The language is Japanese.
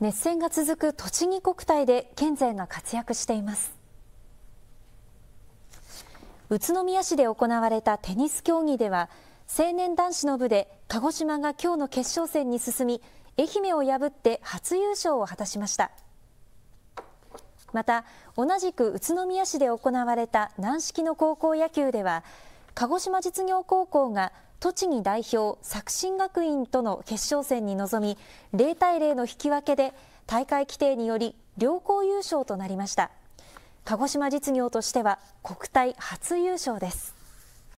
熱戦が続く栃木国体で県勢が活躍しています宇都宮市で行われたテニス競技では青年男子の部で鹿児島が今日の決勝戦に進み愛媛を破って初優勝を果たしましたまた同じく宇都宮市で行われた軟式の高校野球では鹿児島実業高校が栃木代表作新学院との決勝戦に臨み0対0の引き分けで大会規定により両校優勝となりました鹿児島実業としては国体初優勝です